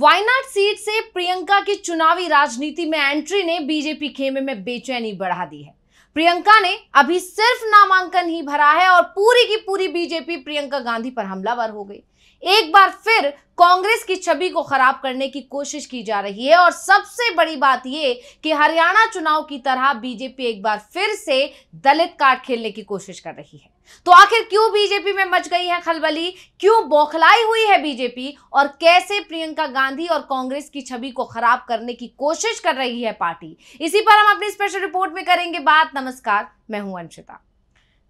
Wayanad seat से प्रियंका की चुनावी राजनीति में एंट्री ने बीजेपी खेमे में बेचैनी बढ़ा दी है प्रियंका ने अभी सिर्फ नामांकन ही भरा है और पूरी की पूरी बीजेपी प्रियंका गांधी पर हमलावर हो गई एक बार फिर कांग्रेस की छवि को खराब करने की कोशिश की जा रही है और सबसे बड़ी बात यह कि हरियाणा चुनाव की तरह बीजेपी एक बार फिर से दलित कार्ड खेलने की कोशिश कर रही है तो आखिर क्यों बीजेपी में मच गई है खलबली क्यों बौखलाई हुई है बीजेपी और कैसे प्रियंका गांधी और कांग्रेस की छवि को खराब करने की कोशिश कर रही है पार्टी इसी पर हम अपनी स्पेशल रिपोर्ट में करेंगे बात नमस्कार मैं हूं अंशिता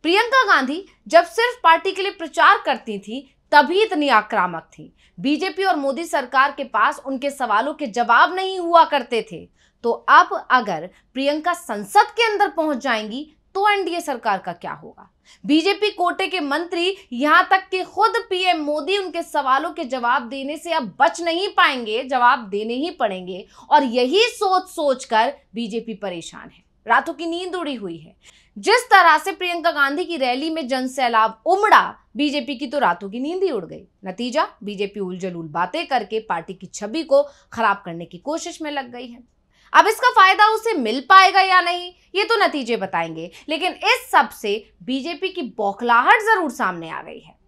प्रियंका गांधी जब सिर्फ पार्टी के लिए प्रचार करती थी तभी इतनी आक्रामक थी बीजेपी और मोदी सरकार के पास उनके सवालों के जवाब नहीं हुआ करते थे तो अब अगर प्रियंका संसद के अंदर पहुंच जाएंगी तो एनडीए सरकार का क्या होगा बीजेपी कोटे के मंत्री यहां तक कि खुद पीएम मोदी उनके सवालों के जवाब देने से अब बच नहीं पाएंगे जवाब देने ही पड़ेंगे और यही सोच सोच कर बीजेपी परेशान है रातों की नींद उड़ी हुई है जिस तरह से प्रियंका गांधी की रैली में जन सैलाब उमड़ा बीजेपी की तो रातों की नींद ही उड़ गई नतीजा बीजेपी उलझल उल बातें करके पार्टी की छवि को खराब करने की कोशिश में लग गई है अब इसका फायदा उसे मिल पाएगा या नहीं ये तो नतीजे बताएंगे लेकिन इस सब से बीजेपी की बौखलाहट जरूर सामने आ गई है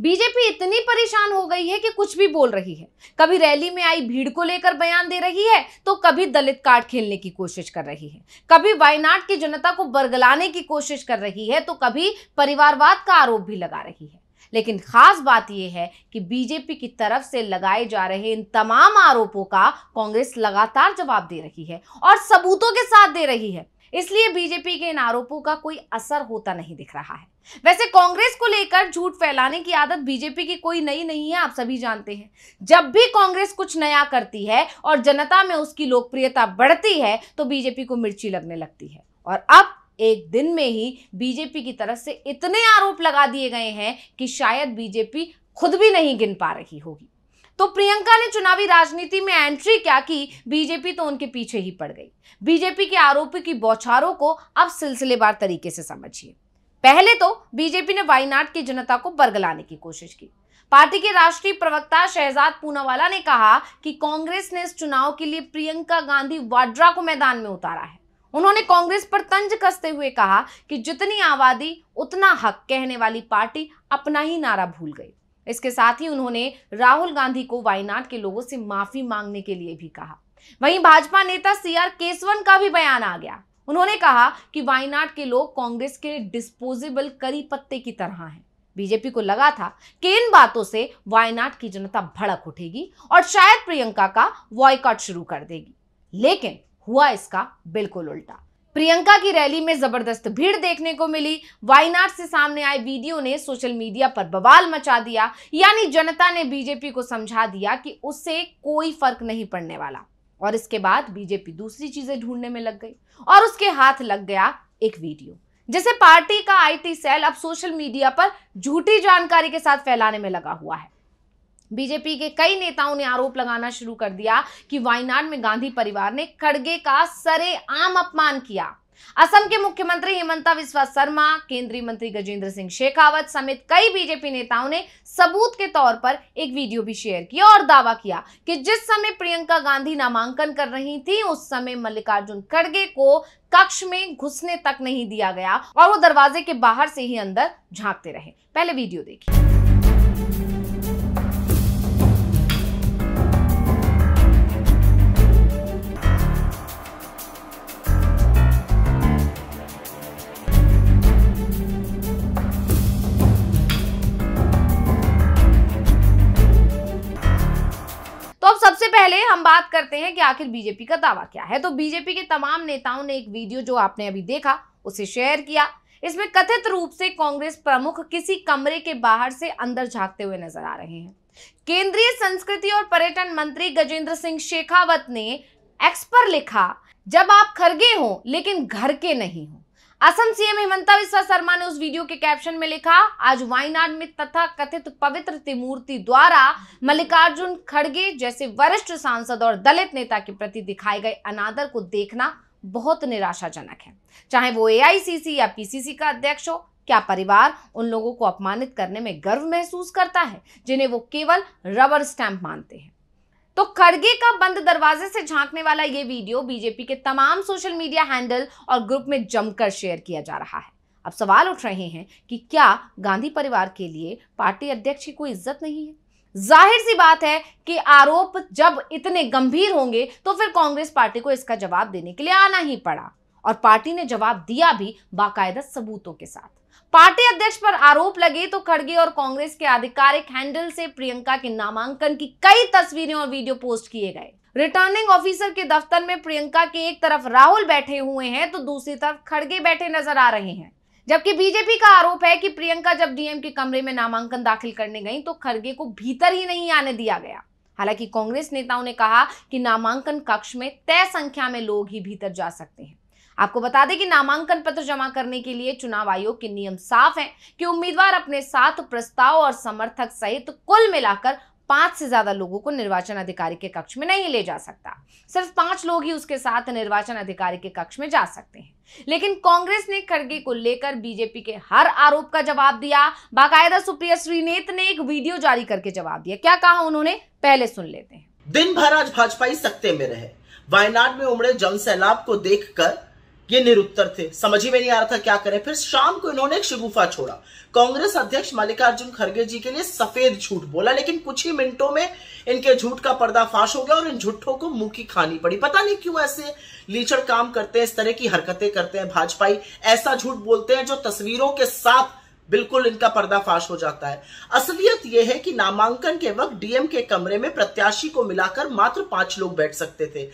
बीजेपी इतनी परेशान हो गई है कि कुछ भी बोल रही है कभी रैली में आई भीड़ को लेकर बयान दे रही है तो कभी दलित कार्ड खेलने की कोशिश कर रही है कभी वायनाड की जनता को बरगलाने की कोशिश कर रही है तो कभी परिवारवाद का आरोप भी लगा रही है लेकिन खास बात यह है कि बीजेपी की तरफ से लगाए जा रहे इन तमाम आरोपों का कांग्रेस लगातार जवाब दे रही है और सबूतों के साथ दे रही है इसलिए बीजेपी के इन आरोपों का कोई असर होता नहीं दिख रहा है वैसे कांग्रेस को लेकर झूठ फैलाने की आदत बीजेपी की कोई नई नहीं है आप सभी जानते हैं जब भी कांग्रेस कुछ नया करती है और जनता में उसकी लोकप्रियता बढ़ती है तो बीजेपी को मिर्ची लगने लगती है और अब एक दिन में ही बीजेपी की तरफ से इतने आरोप लगा दिए गए हैं कि शायद बीजेपी खुद भी नहीं गिन पा रही होगी तो प्रियंका ने चुनावी राजनीति में एंट्री क्या की बीजेपी तो उनके पीछे ही पड़ गई बीजेपी के आरोपी की बौछारों को अब सिलसिलेवार तरीके से समझिए पहले तो बीजेपी ने वायनाड की जनता को बरगलाने की कोशिश की पार्टी के राष्ट्रीय प्रवक्ता शहजाद पूनावाला ने कहा कि कांग्रेस ने इस चुनाव के लिए प्रियंका गांधी वाड्रा को मैदान में उतारा है उन्होंने कांग्रेस पर तंज कसते हुए कहा कि जितनी आबादी उतना हक कहने वाली पार्टी अपना ही नारा भूल गई इसके साथ ही उन्होंने राहुल गांधी को वायनाड के लोगों से माफी मांगने के लिए भी कहा वहीं भाजपा नेता सी आर केसवन का भी बयान आ गया उन्होंने कहा कि वायनाड के लोग कांग्रेस के डिस्पोजेबल करी पत्ते की तरह हैं बीजेपी को लगा था कि इन बातों से वायनाड की जनता भड़क उठेगी और शायद प्रियंका का वॉयकॉट शुरू कर देगी लेकिन हुआ इसका बिल्कुल उल्टा प्रियंका की रैली में जबरदस्त भीड़ देखने को मिली वायनाड से सामने आए वीडियो ने सोशल मीडिया पर बवाल मचा दिया यानी जनता ने बीजेपी को समझा दिया कि उससे कोई फर्क नहीं पड़ने वाला और इसके बाद बीजेपी दूसरी चीजें ढूंढने में लग गई और उसके हाथ लग गया एक वीडियो जिसे पार्टी का आईटी सेल अब सोशल मीडिया पर झूठी जानकारी के साथ फैलाने में लगा हुआ है बीजेपी के कई नेताओं ने आरोप लगाना शुरू कर दिया कि वायनाड में गांधी परिवार ने खड़गे का सरे आम अपमान किया असम के मुख्यमंत्री हेमंता बिस्वा शर्मा केंद्रीय मंत्री गजेंद्र सिंह शेखावत समेत कई बीजेपी नेताओं ने सबूत के तौर पर एक वीडियो भी शेयर किया और दावा किया कि जिस समय प्रियंका गांधी नामांकन कर रही थी उस समय मल्लिकार्जुन खड़गे को कक्ष में घुसने तक नहीं दिया गया और वो दरवाजे के बाहर से ही अंदर झांकते रहे पहले वीडियो देखिए सबसे पहले हम बात करते हैं कि आखिर बीजेपी का दावा क्या है तो बीजेपी के तमाम नेताओं ने एक वीडियो जो आपने अभी देखा उसे शेयर किया इसमें कथित रूप से कांग्रेस प्रमुख किसी कमरे के बाहर से अंदर झांकते हुए नजर आ रहे हैं केंद्रीय संस्कृति और पर्यटन मंत्री गजेंद्र सिंह शेखावत ने एक्स पर लिखा जब आप खरगे हो लेकिन घर के नहीं हो असम सीएम हिमंता विश्व शर्मा ने उस वीडियो के कैप्शन में लिखा आज वायनाड में तथा कथित पवित्र त्रिमूर्ति द्वारा मल्लिकार्जुन खड़गे जैसे वरिष्ठ सांसद और दलित नेता के प्रति दिखाए गए अनादर को देखना बहुत निराशाजनक है चाहे वो एआईसीसी या पीसीसी का अध्यक्ष हो क्या परिवार उन लोगों को अपमानित करने में गर्व महसूस करता है जिन्हें वो केवल रबर स्टैंप मानते हैं तो खड़गे का बंद दरवाजे से झांकने वाला ये वीडियो बीजेपी के तमाम सोशल मीडिया हैंडल और ग्रुप में जमकर शेयर किया जा रहा है अब सवाल उठ रहे हैं कि क्या गांधी परिवार के लिए पार्टी अध्यक्ष की कोई इज्जत नहीं है जाहिर सी बात है कि आरोप जब इतने गंभीर होंगे तो फिर कांग्रेस पार्टी को इसका जवाब देने के लिए आना ही पड़ा और पार्टी ने जवाब दिया भी बाकायदा सबूतों के साथ पार्टी अध्यक्ष पर आरोप लगे तो खड़गे और कांग्रेस के आधिकारिक हैंडल से प्रियंका के नामांकन की कई तस्वीरें और वीडियो पोस्ट किए गए रिटर्निंग ऑफिसर के दफ्तर में प्रियंका के एक तरफ राहुल बैठे हुए हैं तो दूसरी तरफ खड़गे बैठे नजर आ रहे हैं जबकि बीजेपी का आरोप है कि प्रियंका जब डीएम के कमरे में नामांकन दाखिल करने गई तो खड़गे को भीतर ही नहीं आने दिया गया हालांकि कांग्रेस नेताओं ने कहा कि नामांकन कक्ष में तय संख्या में लोग ही भीतर जा सकते हैं आपको बता दें कि नामांकन पत्र जमा करने के लिए चुनाव आयोग के नियम साफ हैं कि उम्मीदवार अपने साथ प्रस्ताव और समर्थक सहित तो कुल मिलाकर पांच से ज्यादा लोगों को निर्वाचन अधिकारी के कक्ष में नहीं ले जा सकता सिर्फ पांच लोग ही उसके साथ निर्वाचन अधिकारी के कक्ष में जा सकते हैं लेकिन कांग्रेस ने खड़गे को लेकर बीजेपी के हर आरोप का जवाब दिया बाकायदा सुप्रिया श्रीनेत ने एक वीडियो जारी करके जवाब दिया क्या कहा उन्होंने पहले सुन लेते हैं दिन भर आज भाजपा सत्ते में रहे वायनाड में उमड़े जनसैलाब सैलाब को देखकर ये निरुत्तर थे समझ ही में नहीं आ रहा था क्या करें फिर शाम को इन्होंने एक शिगुफा छोड़ा कांग्रेस अध्यक्ष मल्लिकार्जुन खड़गे जी के लिए सफेद झूठ बोला लेकिन कुछ ही मिनटों में इनके झूठ का पर्दाफाश हो गया और इन झूठों को मुंह की खानी पड़ी पता नहीं क्यों ऐसे लीचड़ काम करते हैं इस तरह की हरकतें करते हैं भाजपाई ऐसा झूठ बोलते हैं जो तस्वीरों के साथ बिल्कुल इनका पर्दाफाश हो जाता है असलियत यह है कि नामांकन के वक्त डीएम के कमरे में प्रत्याशी को मिलाकर मात्र पांच लोग बैठ सकते थे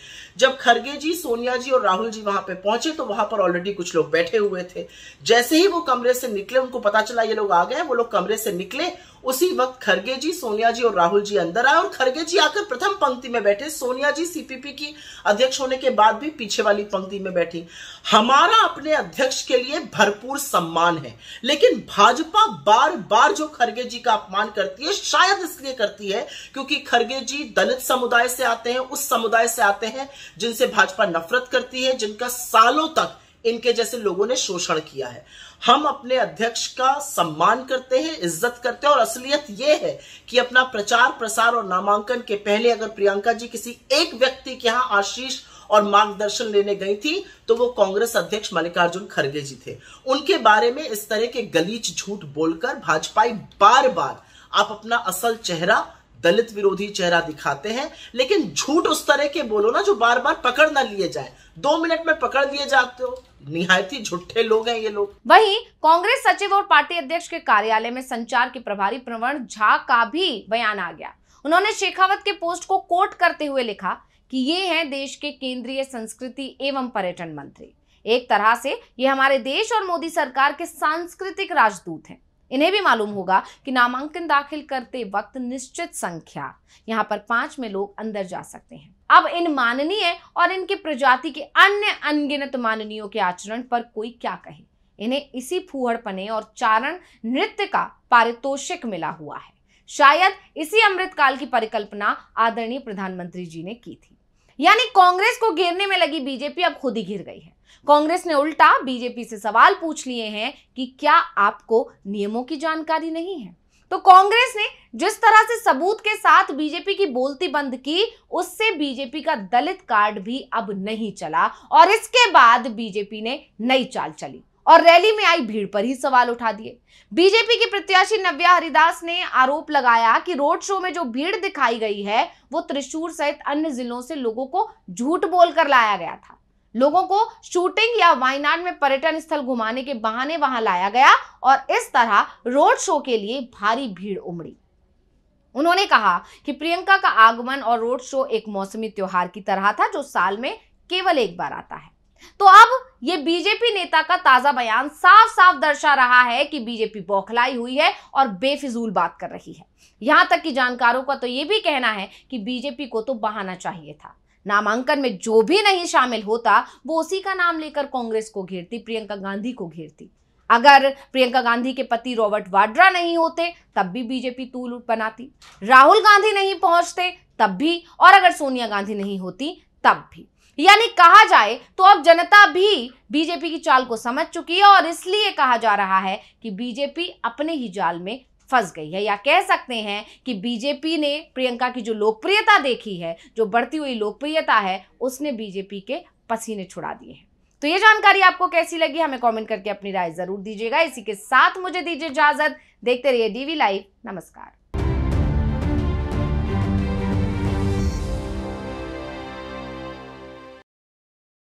जब खरगे जी सोनिया जी और राहुल जी वहां पे पहुंचे तो वहां पर ऑलरेडी कुछ लोग बैठे हुए थे जैसे ही वो कमरे से निकले उनको पता चला ये लोग आ गए वो लोग कमरे से निकले उसी वक्त खरगे जी सोनिया जी और राहुल जी अंदर आए और खरगे जी आकर प्रथम पंक्ति में बैठे सोनिया जी सीपीपी की अध्यक्ष होने के बाद भी पीछे वाली पंक्ति में बैठी हमारा अपने अध्यक्ष के लिए भरपूर सम्मान है लेकिन भाजपा बार बार जो खरगे जी का अपमान करती है शायद इसलिए करती है क्योंकि खरगे जी दलित समुदाय से आते हैं उस समुदाय से आते हैं जिनसे भाजपा नफरत करती है जिनका सालों तक इनके जैसे लोगों ने शोषण किया है हम अपने अध्यक्ष का सम्मान करते हैं इज्जत करते हैं और असलियत यह है कि अपना प्रचार प्रसार और नामांकन के पहले अगर प्रियंका जी किसी एक व्यक्ति के यहां आशीष और मार्गदर्शन लेने गई थी तो वो कांग्रेस अध्यक्ष मल्लिकार्जुन खड़गे जी थे उनके बारे में इस तरह के गलीच झूठ बोलकर भाजपा बार बार आप अपना असल चेहरा दलित विरोधी चेहरा दिखाते हैं लेकिन झूठ उस तरह के बोलो ना जो बार बार पकड़ ना लिए जाए दो मिनट में पकड़ लिए जाते हो निहायत ही झूठे लोग हैं ये लोग वही कांग्रेस सचिव और पार्टी अध्यक्ष के कार्यालय में संचार के प्रभारी प्रवण झा का भी बयान आ गया उन्होंने शेखावत के पोस्ट को कोट करते हुए लिखा कि ये हैं देश के केंद्रीय संस्कृति एवं पर्यटन मंत्री एक तरह से ये हमारे देश और मोदी सरकार के सांस्कृतिक राजदूत हैं इन्हें भी मालूम होगा कि नामांकन दाखिल करते वक्त निश्चित संख्या यहाँ पर पांच में लोग अंदर जा सकते हैं अब इन माननीय और इनके प्रजाति के अन्य अनगिनत माननीयों के आचरण पर कोई क्या कहे इन्हें इसी फूहड़पने और चारण नृत्य का पारितोषिक मिला हुआ है शायद इसी अमृतकाल की परिकल्पना आदरणीय प्रधानमंत्री जी ने की थी यानी कांग्रेस को घेरने में लगी बीजेपी अब खुद ही घिर गई है कांग्रेस ने उल्टा बीजेपी से सवाल पूछ लिए हैं कि क्या आपको नियमों की जानकारी नहीं है तो कांग्रेस ने जिस तरह से सबूत के साथ बीजेपी की बोलती बंद की उससे बीजेपी का दलित कार्ड भी अब नहीं चला और इसके बाद बीजेपी ने नई चाल चली और रैली में आई भीड़ पर ही सवाल उठा दिए बीजेपी की प्रत्याशी नव्या हरिदास ने आरोप लगाया कि रोड शो में जो भीड़ दिखाई गई है वो त्रिशूर सहित अन्य जिलों से लोगों को झूठ बोलकर लाया गया था लोगों को शूटिंग या वायनाड में पर्यटन स्थल घुमाने के बहाने वहां लाया गया और इस तरह रोड शो के लिए भारी भीड़ उमड़ी उन्होंने कहा कि प्रियंका का आगमन और रोड शो एक मौसमी त्योहार की तरह था जो साल में केवल एक बार आता है तो अब ये बीजेपी नेता का ताजा बयान साफ साफ दर्शा रहा है कि बीजेपी बौखलाई हुई है और बेफिजूल बात कर रही है यहां तक कि जानकारों का तो यह भी कहना है कि बीजेपी को तो बहाना चाहिए था नामांकन में जो भी नहीं शामिल होता वो उसी का नाम लेकर कांग्रेस को घेरती प्रियंका गांधी को घेरती अगर प्रियंका गांधी के पति रॉबर्ट वाड्रा नहीं होते तब भी बीजेपी तूल बनाती राहुल गांधी नहीं पहुंचते तब भी और अगर सोनिया गांधी नहीं होती तब भी यानी कहा जाए तो अब जनता भी बीजेपी की चाल को समझ चुकी है और इसलिए कहा जा रहा है कि बीजेपी अपने ही जाल में फंस गई है या कह सकते हैं कि बीजेपी ने प्रियंका की जो लोकप्रियता देखी है जो बढ़ती हुई लोकप्रियता है उसने बीजेपी के पसीने छुड़ा दिए हैं तो ये जानकारी आपको कैसी लगी हमें कमेंट करके अपनी राय जरूर दीजिएगा इसी के साथ मुझे दीजिए इजाजत देखते रहिए डीवी लाइव नमस्कार